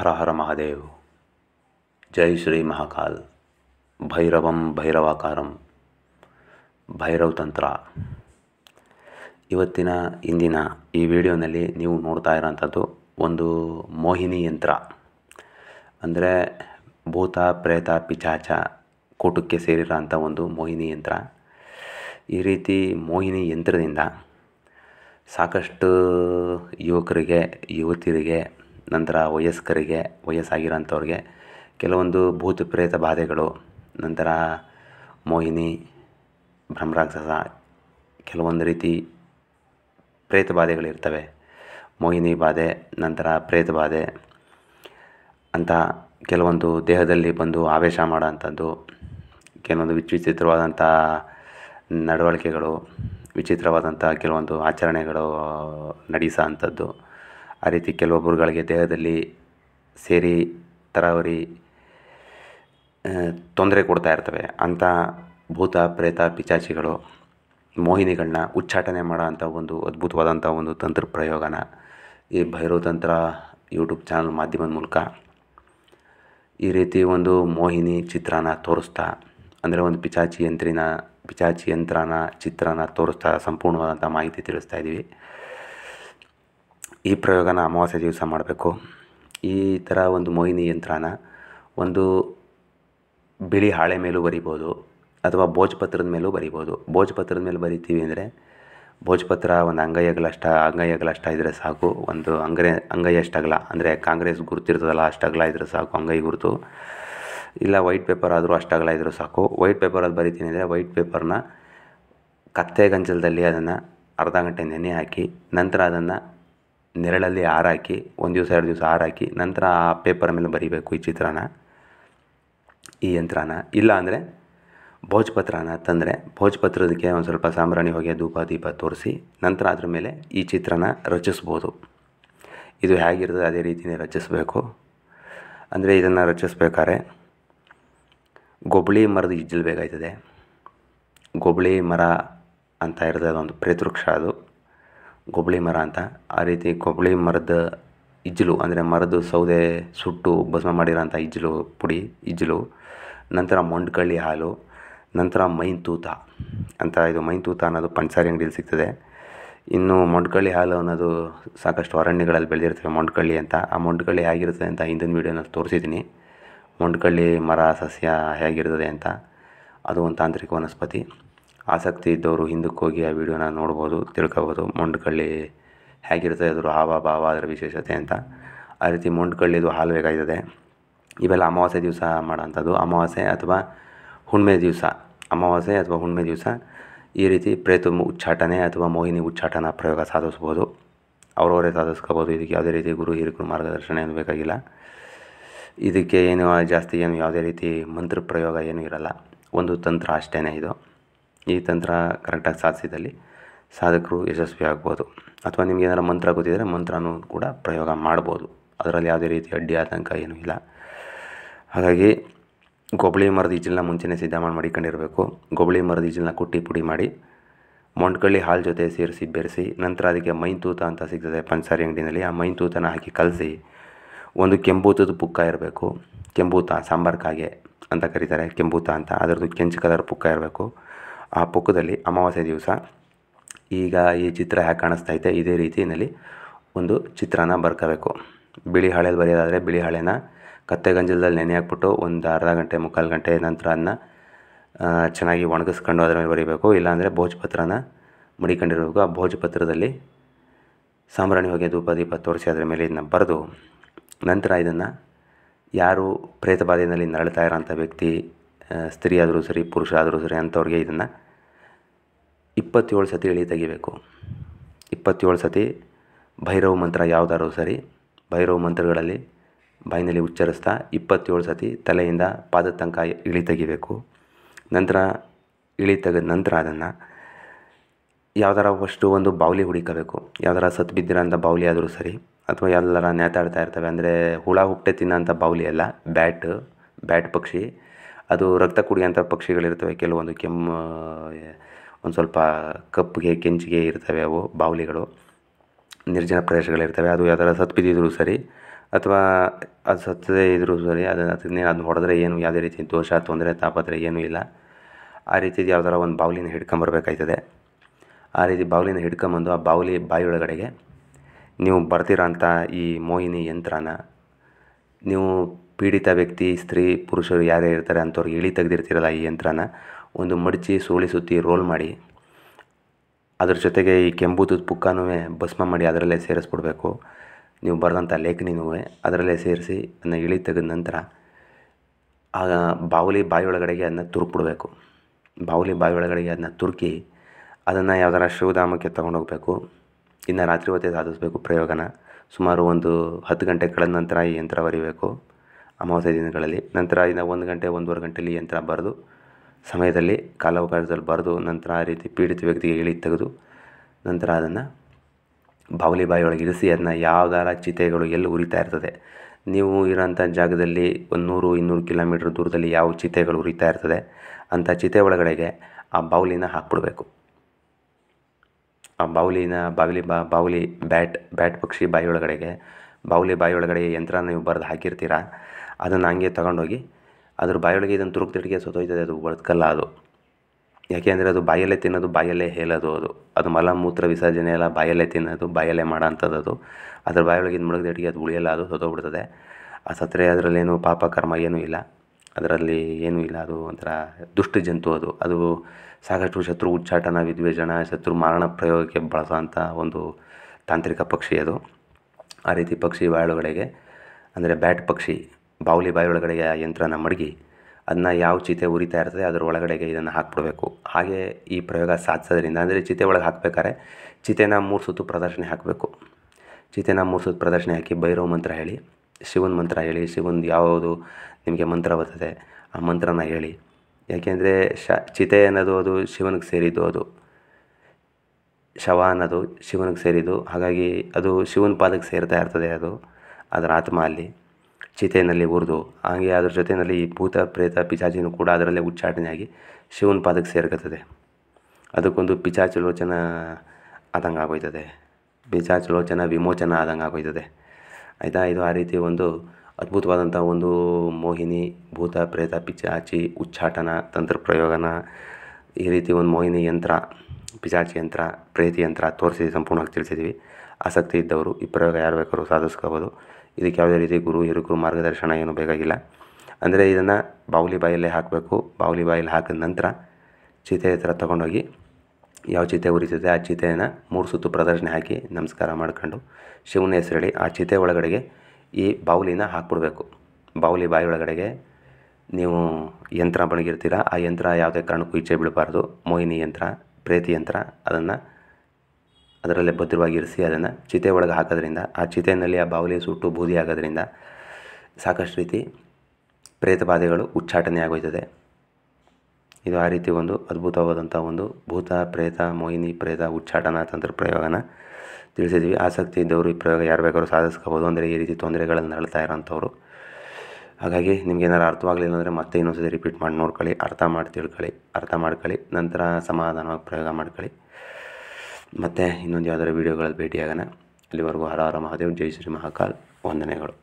ಹರ ಹರ ಮಹಾದೇವ್ ಜೈ ಶ್ರೀ ಮಹಾಕಾಲ್ ಭೈರವಂ ಭೈರವಾಕಾರಂ ಭೈರವ ತಂತ್ರ ಇವತ್ತಿನ ಇಂದಿನ ಈ ವಿಡಿಯೋನಲ್ಲಿ ನೀವು ನೋಡ್ತಾ ಇರೋಂಥದ್ದು ಒಂದು ಮೋಹಿನಿ ಯಂತ್ರ ಅಂದರೆ ಭೂತ ಪ್ರೇತ ಪಿಚಾಚ ಕೂಟಕ್ಕೆ ಸೇರಿರೋಂಥ ಒಂದು ಮೋಹಿನಿ ಯಂತ್ರ ಈ ರೀತಿ ಮೋಹಿನಿ ಯಂತ್ರದಿಂದ ಸಾಕಷ್ಟು ಯುವಕರಿಗೆ ಯುವತಿಯರಿಗೆ ನಂತರ ವಯಸ್ಕರಿಗೆ ವಯಸ್ಸಾಗಿರೋಂಥವ್ರಿಗೆ ಕೆಲವೊಂದು ಭೂತ ಪ್ರೇತ ಬಾಧೆಗಳು ನಂತರ ಮೋಹಿನಿ ಬ್ರಹ್ಮರಾಕ್ಷಸ ಕೆಲವೊಂದು ರೀತಿ ಪ್ರೇತ ಬಾಧೆಗಳಿರ್ತವೆ ಮೋಹಿನಿ ಬಾಧೆ ನಂತರ ಪ್ರೇತ ಬಾಧೆ ಅಂತ ಕೆಲವೊಂದು ದೇಹದಲ್ಲಿ ಬಂದು ಆವೇಶ ಮಾಡೋವಂಥದ್ದು ಕೆಲವೊಂದು ವಿಚಿತ್ರವಾದಂಥ ನಡವಳಿಕೆಗಳು ವಿಚಿತ್ರವಾದಂಥ ಕೆಲವೊಂದು ಆಚರಣೆಗಳು ನಡೆಸೋ ಅಂಥದ್ದು ಆ ರೀತಿ ಕೆಲವೊಬ್ಬರುಗಳಿಗೆ ದೇಹದಲ್ಲಿ ಸೇರಿ ತರಾವರಿ ತೊಂದರೆ ಕೊಡ್ತಾ ಇರ್ತವೆ ಅಂಥ ಭೂತ ಪ್ರೇತ ಪಿಚಾಚಿಗಳು ಮೋಹಿನಿಗಳನ್ನ ಉಚ್ಚಾಟನೆ ಮಾಡೋ ಅಂಥ ಒಂದು ಅದ್ಭುತವಾದಂಥ ಒಂದು ತಂತ್ರ ಪ್ರಯೋಗನ ಈ ತಂತ್ರ ಯೂಟ್ಯೂಬ್ ಚಾನಲ್ ಮಾಧ್ಯಮದ ಮೂಲಕ ಈ ರೀತಿ ಒಂದು ಮೋಹಿನಿ ಚಿತ್ರನ ತೋರಿಸ್ತಾ ಅಂದರೆ ಒಂದು ಪಿಚಾಚಿ ಯಂತ್ರಿನ ಪಿಚಾಚಿ ಯಂತ್ರನ ಚಿತ್ರನ ತೋರಿಸ್ತಾ ಸಂಪೂರ್ಣವಾದಂಥ ಮಾಹಿತಿ ತಿಳಿಸ್ತಾ ಇದ್ದೀವಿ ಈ ಪ್ರಯೋಗನ ಅಮಾವಾಸ್ಯೆ ದಿವಸ ಮಾಡಬೇಕು ಈ ಥರ ಒಂದು ಮೋಹಿನಿ ಯಂತ್ರನ ಒಂದು ಬಿಳಿ ಹಾಳೆ ಮೇಲೂ ಬರಿಬೋದು ಅಥವಾ ಭೋಜಪತ್ರದ ಮೇಲೂ ಬರಿಬೋದು ಭೋಜಪತ್ರದ ಮೇಲೆ ಬರಿತೀವಿ ಅಂದರೆ ಭೋಜಪತ್ರ ಒಂದು ಅಂಗೈಯಗಳಷ್ಟ ಅಂಗೈಯಗಳಷ್ಟ ಇದ್ದರೆ ಸಾಕು ಒಂದು ಅಂಗ್ರೆ ಅಂಗೈ ಅಷ್ಟಗಲ ಅಂದರೆ ಕಾಂಗ್ರೆಸ್ ಗುರುತಿರ್ತದಲ್ಲ ಅಷ್ಟಗಲ ಇದ್ದರೆ ಸಾಕು ಅಂಗೈ ಗುರುತು ಇಲ್ಲ ವೈಟ್ ಪೇಪರ್ ಆದರೂ ಅಷ್ಟಗಲ ಇದ್ದರೂ ಸಾಕು ವೈಟ್ ಪೇಪರಲ್ಲಿ ಅದು ಬರಿತೀನಿ ಅಂದರೆ ವೈಟ್ ಪೇಪರ್ನ ಕತ್ತೆ ಗಂಜಲದಲ್ಲಿ ಅದನ್ನು ಅರ್ಧ ಗಂಟೆ ನೆನೆ ಹಾಕಿ ನಂತರ ಅದನ್ನು ನೆರಳಲ್ಲಿ ಆರಾಕಿ ಒಂದು ದಿವಸ ಎರಡು ದಿವಸ ಆರಾಕಿ ನಂತರ ಆ ಪೇಪರ್ ಮೇಲೆ ಬರೀಬೇಕು ಈ ಚಿತ್ರನ ಈ ಯಂತ್ರಾನ ಇಲ್ಲ ಅಂದರೆ ಭೋಜಪತ್ರನ ತಂದರೆ ಭೋಜಪತ್ರದಕ್ಕೆ ಒಂದು ಸ್ವಲ್ಪ ಸಾಂಬ್ರಾಣಿ ಹೋಗಿ ಧೂಪ ದೀಪ ತೋರಿಸಿ ನಂತರ ಅದ್ರ ಮೇಲೆ ಈ ಚಿತ್ರನ ರಚಿಸ್ಬೋದು ಇದು ಹೇಗಿರ್ತದೆ ಅದೇ ರೀತಿಯೇ ರಚಿಸಬೇಕು ಅಂದರೆ ಇದನ್ನು ರಚಿಸ್ಬೇಕಾದ್ರೆ ಗೊಬ್ಬಳಿ ಮರದ ಇಜ್ಜಲು ಬೇಕಾಯ್ತದೆ ಗೊಬ್ಬಳಿ ಮರ ಅಂತ ಇರ್ತದೆ ಅದೊಂದು ಪ್ರೇತೃಕ್ಷ ಅದು ಕೊಬ್ಬಳಿ ಮರ ಅಂತ ಆ ರೀತಿ ಕೊಬ್ಬಳಿ ಮರದ ಇಜ್ಜಲು ಅಂದರೆ ಮರದ ಸೌದೆ ಸುಟ್ಟು ಭಸ್ಮ ಮಾಡಿರೋಂಥ ಇಜ್ಜಲು ಪುಡಿ ಇಜ್ಜಲು ನಂತರ ಮೊಂಡ್ಕಳ್ಳಿ ಹಾಲು ನಂತರ ಮೈನ್ ತೂತ ಅಂತ ಇದು ಮೈನ್ ತೂತ ಅನ್ನೋದು ಪಂಚಾರಿ ಅಂಗಡಿಯಲ್ಲಿ ಸಿಗ್ತದೆ ಇನ್ನು ಮೊಂಡ್ಕಳ್ಳಿ ಹಾಲು ಅನ್ನೋದು ಸಾಕಷ್ಟು ಅರಣ್ಯಗಳಲ್ಲಿ ಬೆಳೆದಿರ್ತವೆ ಮೊಂಡ್ಕಳ್ಳಿ ಅಂತ ಆ ಮೊಂಡ್ಕಳ್ಳಿ ಹೇಗಿರ್ತದೆ ಅಂತ ಹಿಂದಿನ ವೀಡಿಯೋನಲ್ಲಿ ತೋರಿಸಿದ್ದೀನಿ ಮೊಂಡ್ಕಳ್ಳಿ ಮರ ಸಸ್ಯ ಹೇಗಿರ್ತದೆ ಅಂತ ಅದು ಒಂದು ತಾಂತ್ರಿಕ ವನಸ್ಪತಿ ಆಸಕ್ತಿ ಇದ್ದವರು ಹಿಂದಕ್ಕೆ ಹೋಗಿ ಆ ವಿಡಿಯೋನ ನೋಡ್ಬೋದು ತಿಳ್ಕೊಬೋದು ಮೊಂಡ್ಕಳ್ಳಿ ಹೇಗಿರುತ್ತೆ ಅದರ ಹಾವ ಭಾವ ಅದರ ವಿಶೇಷತೆ ಅಂತ ಆ ರೀತಿ ಮೊಂಡ್ಕಳ್ಳಿದು ಹಾಲು ಬೇಕಾಗ್ತದೆ ಇವೆಲ್ಲ ಅಮಾವಾಸ್ಯೆ ದಿವಸ ಮಾಡೋಂಥದ್ದು ಅಮಾವಾಸ್ಯೆ ಅಥವಾ ಹುಣ್ಮೆ ದಿವಸ ಅಮಾವಾಸ್ಯೆ ಅಥವಾ ಹುಣ್ಮೆ ದಿವಸ ಈ ರೀತಿ ಪ್ರೇತ ಉಚ್ಚಾಟನೆ ಅಥವಾ ಮೋಹಿನಿ ಉಚ್ಚಾಟನ ಪ್ರಯೋಗ ಸಾಧಿಸ್ಬೋದು ಅವರವರೇ ಸಾಧಿಸ್ಕೋಬೋದು ಇದಕ್ಕೆ ಯಾವುದೇ ರೀತಿ ಗುರು ಹಿರಿಕರು ಮಾರ್ಗದರ್ಶನ ಏನು ಬೇಕಾಗಿಲ್ಲ ಇದಕ್ಕೆ ಏನು ಜಾಸ್ತಿ ಏನು ಯಾವುದೇ ರೀತಿ ಮಂತ್ರ ಪ್ರಯೋಗ ಏನೂ ಇರಲ್ಲ ಒಂದು ತಂತ್ರ ಅಷ್ಟೇ ಇದು ಈ ತಂತ್ರ ಕರೆಕ್ಟಾಗಿ ಸಾಧಿಸಿದಲ್ಲಿ ಸಾಧಕರು ಯಶಸ್ವಿ ಆಗ್ಬೋದು ಅಥವಾ ನಿಮಗೆ ಏನಾರು ಮಂತ್ರ ಗೊತ್ತಿದ್ದರೆ ಮಂತ್ರನೂ ಕೂಡ ಪ್ರಯೋಗ ಮಾಡ್ಬೋದು ಅದರಲ್ಲಿ ಯಾವುದೇ ರೀತಿ ಅಡ್ಡಿ ಆತಂಕ ಏನೂ ಇಲ್ಲ ಹಾಗಾಗಿ ಗೊಬ್ಬಳಿ ಮರದ ಈಜಲನ್ನ ಮುಂಚೆನೇ ಸಿದ್ಧ ಮಾಡಿ ಮಾಡಿಕೊಂಡಿರಬೇಕು ಗೊಬ್ಬಳಿ ಮರದ ಈಜಲನ್ನ ಕುಟ್ಟಿ ಪುಡಿ ಮಾಡಿ ಮೊಂಡ್ಕಳ್ಳಿ ಹಾಲು ಜೊತೆ ಸೇರಿಸಿ ಬೆರೆಸಿ ನಂತರ ಅದಕ್ಕೆ ಮೈಂತೂತ ಅಂತ ಸಿಗ್ತದೆ ಪಂಚಾರಿ ಅಂಗಡಿನಲ್ಲಿ ಆ ಮೈಂತೂತನ ಹಾಕಿ ಕಲಸಿ ಒಂದು ಕೆಂಬೂತದ ಪುಕ್ಕ ಇರಬೇಕು ಕೆಂಬೂತ ಕಾಗೆ ಅಂತ ಕರೀತಾರೆ ಕೆಂಬೂತ ಅಂತ ಅದರದ್ದು ಕೆಂಚು ಕಲರ್ ಪುಕ್ಕ ಇರಬೇಕು ಆ ಪೊಕ್ಕದಲ್ಲಿ ಅಮಾವಾಸ್ಯೆ ದಿವಸ ಈಗ ಈ ಚಿತ್ರ ಹೇಗೆ ಕಾಣಿಸ್ತಾ ಇದೆ ಇದೇ ರೀತಿಯಲ್ಲಿ ಒಂದು ಚಿತ್ರನ ಬರ್ಕೋಬೇಕು ಬಿಳಿ ಹಾಳೆಯಲ್ಲಿ ಬರೆಯೋದಾದರೆ ಬಿಳಿ ಕತ್ತೆ ಗಂಜಲದಲ್ಲಿ ನೆನೆ ಹಾಕ್ಬಿಟ್ಟು ಒಂದು ಅರ್ಧ ಗಂಟೆ ಮುಕ್ಕಾಲು ಗಂಟೆ ನಂತರ ಅದನ್ನ ಚೆನ್ನಾಗಿ ಒಣಗಿಸ್ಕೊಂಡು ಅದರ ಮೇಲೆ ಬರೀಬೇಕು ಇಲ್ಲಾಂದರೆ ಭೋಜಪತ್ರನ ಮಡಿಕೊಂಡಿರಬೇಕು ಆ ಭೋಜಪತ್ರದಲ್ಲಿ ಸಾಂಬ್ರಾಣಿ ಹೋಗಿ ಧೂಪ ದೀಪ ತೋರಿಸಿ ಅದರ ಮೇಲೆ ಇದನ್ನ ಬರೆದು ನಂತರ ಇದನ್ನು ಯಾರು ಪ್ರೇತಬಾಧೆಯಲ್ಲಿ ನರಳ್ತಾ ಇರೋಂಥ ವ್ಯಕ್ತಿ ಸ್ತ್ರೀ ಆದರೂ ಸರಿ ಪುರುಷ ಆದರೂ ಸರಿ ಅಂಥವ್ರಿಗೆ ಇದನ್ನು ಇಪ್ಪತ್ತೇಳು ಸತಿ ಇಳಿ ತೆಗಿಬೇಕು ಇಪ್ಪತ್ತೇಳು ಸತಿ ಭೈರವ ಮಂತ್ರ ಯಾವುದಾದ್ರೂ ಸರಿ ಭೈರವ ಮಂತ್ರಗಳಲ್ಲಿ ಬಾಯಿನಲ್ಲಿ ಉಚ್ಚರಿಸ್ತಾ ಇಪ್ಪತ್ತೇಳು ಸತಿ ತಲೆಯಿಂದ ಪಾದದ ತನಕ ಇಳಿ ತೆಗಿಬೇಕು ನಂತರ ಇಳಿ ತೆಗೆದ ನಂತರ ಅದನ್ನು ಯಾವ್ದಾರ ಫಸ್ಟು ಒಂದು ಬಾವಲಿ ಹುಡುಕಬೇಕು ಯಾವ್ದಾರ ಸತ್ತು ಬಿದ್ದಿರೋಂಥ ಬಾವಲಿ ಆದರೂ ಸರಿ ಅಥವಾ ಎಲ್ಲರ ನೇತಾಡ್ತಾ ಇರ್ತವೆ ಅಂದರೆ ಹುಳ ಹುಟ್ಟೆ ತಿನ್ನೋಂಥ ಬಾವಲಿ ಅಲ್ಲ ಬ್ಯಾಟ್ ಬ್ಯಾಟ್ ಪಕ್ಷಿ ಅದು ರಕ್ತ ಕುಡಿಯೋಂಥ ಪಕ್ಷಿಗಳಿರ್ತವೆ ಕೆಲವೊಂದು ಕೆಮ್ಮು ಒಂದು ಸ್ವಲ್ಪ ಕಪ್ಪಿಗೆ ಕೆಂಚಿಗೆ ಇರ್ತವೆ ಅವು ಬಾವಲಿಗಳು ನಿರ್ಜನ ಪ್ರದೇಶಗಳಿರ್ತವೆ ಅದು ಯಾವ್ದಾರು ಸತ್ತು ಬಿದ್ದಿದ್ರೂ ಸರಿ ಅಥವಾ ಅದು ಸತ್ತದೇ ಇದ್ದರೂ ಸರಿ ಅದು ಅದನ್ನೇ ಅದನ್ನ ಹೊಡೆದ್ರೆ ಏನು ಯಾವುದೇ ರೀತಿ ದೋಷ ತೊಂದರೆ ತಾಪತ್ರೆ ಏನೂ ಇಲ್ಲ ಆ ರೀತಿದು ಯಾವ್ದಾರ ಒಂದು ಬಾವಲಿನ ಹಿಡ್ಕೊಂಬರ್ಬೇಕಾಯ್ತದೆ ಆ ರೀತಿ ಬಾವಲಿನ ಹಿಡ್ಕೊಂಬಂದು ಆ ಬಾವಲಿ ಬಾಯಿಯೊಳಗಡೆಗೆ ನೀವು ಬರ್ತೀರ ಈ ಮೋಹಿನಿ ಯಂತ್ರನ ನೀವು ಪೀಡಿತ ವ್ಯಕ್ತಿ ಸ್ತ್ರೀ ಪುರುಷರು ಯಾರೇ ಇರ್ತಾರೆ ಅಂಥವ್ರಿಗೆ ಇಳಿ ತೆಗೆದಿರ್ತಿರಲ್ಲ ಈ ಯಂತ್ರನ ಒಂದು ಮಡಚಿ ಸೋಳಿ ಸುತ್ತಿ ರೋಲ್ ಮಾಡಿ ಅದ್ರ ಜೊತೆಗೆ ಈ ಕೆಂಬೂತದ ಪುಕ್ಕನೂ ಭಸ್ಮ ಮಾಡಿ ಅದರಲ್ಲೇ ಸೇರಿಸ್ಬಿಡ್ಬೇಕು ನೀವು ಬರೆದಂಥ ಲೇಖನಿನೂ ಅದರಲ್ಲೇ ಸೇರಿಸಿ ಅದನ್ನು ಇಳಿ ತೆಗೆದ ನಂತರ ಆ ಬಾವಲಿ ಬಾಯಿಯೊಳಗಡೆಗೆ ಅದನ್ನ ತುರುಕ್ಬಿಡ್ಬೇಕು ಬಾವಲಿ ಬಾಯಿಯೊಳಗಡೆಗೆ ಅದನ್ನ ತುರುಕಿ ಅದನ್ನು ಯಾವ್ದಾರ ಶಿವಧಾಮಕ್ಕೆ ತೊಗೊಂಡೋಗ್ಬೇಕು ಇನ್ನು ರಾತ್ರಿ ಹೊತ್ತೆ ಸಾಧಿಸಬೇಕು ಪ್ರಯೋಗನ ಸುಮಾರು ಒಂದು ಹತ್ತು ಗಂಟೆ ಕಳೆದ ನಂತರ ಈ ಯಂತ್ರ ಬರೀಬೇಕು ಅಮಾವಾಸ್ಯ ದಿನಗಳಲ್ಲಿ ನಂತರ ಇನ್ನು ಒಂದು ಗಂಟೆ ಒಂದೂವರೆ ಗಂಟೆಯಲ್ಲಿ ಯಂತ್ರ ಬರೆದು ಸಮಯದಲ್ಲಿ ಕಾಲಾವಕಾಶದಲ್ಲಿ ಬರೆದು ನಂತರ ಆ ರೀತಿ ಪೀಡಿತ ವ್ಯಕ್ತಿಗೆ ಇಳಿ ತೆಗೆದು ನಂತರ ಅದನ್ನು ಬಾವಲಿ ಬಾಯಿಯೊಳಗೆ ಇರಿಸಿ ಅದನ್ನ ಯಾವ ಚಿತೆಗಳು ಎಲ್ಲಿ ಉರಿತಾ ಇರ್ತದೆ ನೀವು ಇರೋಂಥ ಜಾಗದಲ್ಲಿ ಒಂದು ನೂರು ಇನ್ನೂರು ಕಿಲೋಮೀಟ್ರ್ ದೂರದಲ್ಲಿ ಯಾವ ಚಿತೆಗಳು ಉರಿತಾ ಇರ್ತದೆ ಅಂಥ ಚಿತೆ ಒಳಗಡೆಗೆ ಆ ಬಾವಲಿನ ಹಾಕ್ಬಿಡ್ಬೇಕು ಆ ಬಾವಲಿನ ಬಾವಲಿ ಬಾ ಬಾವಲಿ ಬ್ಯಾಟ್ ಬ್ಯಾಟ್ ಪಕ್ಷಿ ಬಾಯಿಯೊಳಗಡೆಗೆ ಬಾವಲಿ ಬಾಯಿಯೊಳಗಡೆ ಯಂತ್ರ ನೀವು ಬರೆದು ಹಾಕಿರ್ತೀರಾ ಅದನ್ನು ಹಂಗೆ ತಗೊಂಡೋಗಿ ಅದ್ರ ಬಾಯೊಳಗೆ ಇದನ್ನು ತುರುಕ್ತಿಟ್ಗೆ ಸೊತೋಯ್ತದೆ ಅದು ಬದುಕಲ್ಲ ಅದು ಯಾಕೆ ಅಂದರೆ ಅದು ಬಾಯಲ್ಲೇ ತಿನ್ನೋದು ಬಾಯಲ್ಲೇ ಹೇಳೋದು ಅದು ಅದು ಮಲ ಮೂತ್ರ ವಿಸರ್ಜನೆ ಎಲ್ಲ ಬಾಯಲ್ಲೇ ತಿನ್ನೋದು ಬಾಯಲ್ಲೇ ಮಾಡೋಂಥದ್ದು ಅದು ಅದ್ರ ಬಾಯೊಳಗೆ ಇದು ಅದು ಉಳಿಯಲ್ಲ ಅದು ಸೊತೋಗ್ಬಿಡ್ತದೆ ಆ ಸತ್ತರೆ ಅದರಲ್ಲೇನು ಪಾಪ ಕರ್ಮ ಏನೂ ಇಲ್ಲ ಅದರಲ್ಲಿ ಏನೂ ಇಲ್ಲ ಅದು ಒಂಥರ ದುಷ್ಟ ಜಂತು ಅದು ಅದು ಸಾಕಷ್ಟು ಶತ್ರು ಉಚ್ಚಾಟನ ವಿದ್ವೇಜನ ಶತ್ರು ಮಾರಣ ಪ್ರಯೋಗಕ್ಕೆ ಬಳಸೋಂಥ ಒಂದು ತಾಂತ್ರಿಕ ಪಕ್ಷಿ ಅದು ಆ ರೀತಿ ಪಕ್ಷಿ ಬಾಯೊಳಗಡೆಗೆ ಅಂದರೆ ಬ್ಯಾಟ್ ಪಕ್ಷಿ ಬಾವಲಿ ಒಳಗಡೆಗೆ ಆ ಯಂತ್ರನ ಮಡಗಿ ಅದನ್ನ ಯಾವ ಚಿತೆ ಉರಿತಾ ಇರ್ತದೆ ಅದರ ಒಳಗಡೆಗೆ ಇದನ್ನು ಹಾಕ್ಬಿಡಬೇಕು ಹಾಗೆ ಈ ಪ್ರಯೋಗ ಸಾಧಿಸೋದ್ರಿಂದ ಅಂದರೆ ಚಿತೆ ಒಳಗೆ ಹಾಕಬೇಕಾದ್ರೆ ಚಿತೆನ ಮೂರು ಸುತ್ತು ಪ್ರದರ್ಶನೆ ಹಾಕಬೇಕು ಚಿತೆನ ಮೂರು ಸುತ್ತು ಪ್ರದರ್ಶಿ ಹಾಕಿ ಭೈರವ ಮಂತ್ರ ಹೇಳಿ ಶಿವನ ಮಂತ್ರ ಹೇಳಿ ಶಿವನ್ ಯಾವುದು ನಿಮಗೆ ಮಂತ್ರ ಬರ್ತದೆ ಆ ಮಂತ್ರನ ಹೇಳಿ ಯಾಕೆಂದರೆ ಶ ಚಿತೆ ಅನ್ನೋದು ಅದು ಶಿವನಿಗೆ ಸೇರಿದ್ದು ಅದು ಶವ ಅನ್ನೋದು ಶಿವನಿಗೆ ಸೇರಿದ್ದು ಹಾಗಾಗಿ ಅದು ಶಿವನ ಪಾದಕ್ಕೆ ಸೇರ್ತಾ ಇರ್ತದೆ ಅದು ಅದರ ಆತ್ಮ ಅಲ್ಲಿ ಚಿತೆಯಲ್ಲಿ ಹುರಿದು ಹಾಗೆ ಅದ್ರ ಜೊತೆಯಲ್ಲಿ ಈ ಭೂತ ಪ್ರೇತ ಪಿಚಾಚಿನೂ ಕೂಡ ಅದರಲ್ಲೇ ಉಚ್ಚಾಟನೆಯಾಗಿ ಶಿವನ ಪಾದಕ್ಕೆ ಸೇರ್ಕತ್ತದೆ ಅದಕ್ಕೊಂದು ಪಿಚಾಚು ಲೋಚನ ಆದಂಗೆ ಆಗೋಯ್ತದೆ ಪಿಚಾಚು ಲೋಚನ ವಿಮೋಚನ ಆದಂಗೆ ಆಗೋಯ್ತದೆ ಆಯಿತಾ ಇದು ಆ ರೀತಿ ಒಂದು ಅದ್ಭುತವಾದಂಥ ಒಂದು ಮೋಹಿನಿ ಭೂತ ಪ್ರೇತ ಪಿಚಾಚಿ ಉಚ್ಚಾಟನ ತಂತ್ರ ಪ್ರಯೋಗನ ಈ ರೀತಿ ಒಂದು ಮೋಹಿನಿ ಯಂತ್ರ ಪಿಚಾಚಿ ಯಂತ್ರ ಪ್ರೇತಿ ಯಂತ್ರ ತೋರಿಸಿ ಸಂಪೂರ್ಣವಾಗಿ ತಿಳಿಸಿದ್ದೀವಿ ಆಸಕ್ತಿ ಇದ್ದವರು ಈ ಪ್ರಯೋಗ ಯಾರು ಬೇಕಾದ್ರೂ ಸಾಧಿಸ್ಕೋಬೋದು ಇದಕ್ಕೆ ಯಾವುದೇ ರೀತಿ ಗುರು ಹಿರುಗುರು ಮಾರ್ಗದರ್ಶನ ಏನು ಬೇಕಾಗಿಲ್ಲ ಅಂದರೆ ಇದನ್ನು ಬಾವಲಿ ಬಾಯಲ್ಲಿ ಹಾಕಬೇಕು ಬಾವಲಿ ಬಾಯಲ್ಲಿ ಹಾಕಿದ ನಂತರ ಚೀತೆ ಹತ್ರ ತೊಗೊಂಡೋಗಿ ಯಾವ ಚೀತೆ ಉರಿಸುತ್ತೆ ಆ ಚೀತೆಯನ್ನು ಮೂರು ಸುತ್ತು ಪ್ರದರ್ಶನೆ ಹಾಕಿ ನಮಸ್ಕಾರ ಮಾಡ್ಕೊಂಡು ಶಿವನ ಹೆಸರಿಡಿ ಆ ಚೀತೆ ಒಳಗಡೆಗೆ ಈ ಬಾವುಲಿನ ಹಾಕ್ಬಿಡ್ಬೇಕು ಬಾವುಲಿ ಬಾಯಿ ಒಳಗಡೆಗೆ ನೀವು ಯಂತ್ರ ಬಣಗಿರ್ತೀರ ಆ ಯಂತ್ರ ಯಾವುದೇ ಕಾರಣಕ್ಕೂ ಈಚೆ ಬಿಡಬಾರ್ದು ಮೋಹಿನಿ ಯಂತ್ರ ಪ್ರೇತಿ ಯಂತ್ರ ಅದನ್ನು ಅದರಲ್ಲೇ ಭದ್ರವಾಗಿ ಇರಿಸಿ ಅದನ್ನು ಚಿತೆ ಒಳಗೆ ಹಾಕೋದ್ರಿಂದ ಆ ಚಿತೆಯಲ್ಲಿ ಆ ಬಾವಲಿ ಸುಟ್ಟು ಬೂದಿ ಆಗೋದ್ರಿಂದ ಸಾಕಷ್ಟು ರೀತಿ ಪ್ರೇತ ಬಾಧೆಗಳು ಉಚ್ಚಾಟನೆ ಆಗೋಯ್ತದೆ ಇದು ಆ ರೀತಿ ಒಂದು ಅದ್ಭುತವಾದಂಥ ಒಂದು ಭೂತ ಪ್ರೇತ ಮೋಹಿನಿ ಪ್ರೇತ ಉಚ್ಚಾಟನಾ ತಂತ್ರ ಪ್ರಯೋಗನ ತಿಳಿಸಿದ್ದೀವಿ ಆಸಕ್ತಿ ಇದ್ದವರು ಈ ಪ್ರಯೋಗ ಯಾರು ಬೇಕಾದ್ರೂ ಸಾಧಿಸ್ಕೋಬೋದು ಅಂದರೆ ಈ ರೀತಿ ತೊಂದರೆಗಳನ್ನು ಹೇಳ್ತಾ ಇರೋಂಥವ್ರು ಹಾಗಾಗಿ ನಿಮ್ಗೆ ಏನಾರು ಅರ್ಥವಾಗಲಿಲ್ಲ ಅಂದರೆ ಮತ್ತೆ ಇನ್ನೊಂದ್ಸತಿ ರಿಪೀಟ್ ಮಾಡಿ ನೋಡ್ಕೊಳ್ಳಿ ಅರ್ಥ ಮಾಡಿ ತಿಳ್ಕೊಳ್ಳಿ ಅರ್ಥ ಮಾಡ್ಕೊಳ್ಳಿ ನಂತರ ಸಮಾಧಾನವಾಗಿ ಪ್ರಯೋಗ ಮಾಡ್ಕೊಳ್ಳಿ ಮತ್ತು ಇನ್ನೊಂದು ಯಾವ್ದಾದ್ರು ವೀಡಿಯೋಗಳಲ್ಲಿ ಭೇಟಿಯಾಗೋಣ ಅಲ್ಲಿವರೆಗೂ ಹರ ಹರ ಮಹಾದೇವ್ ಜೈ ಶ್ರೀ ಮಹಾಕಾಲ್ ವಂದನೆಗಳು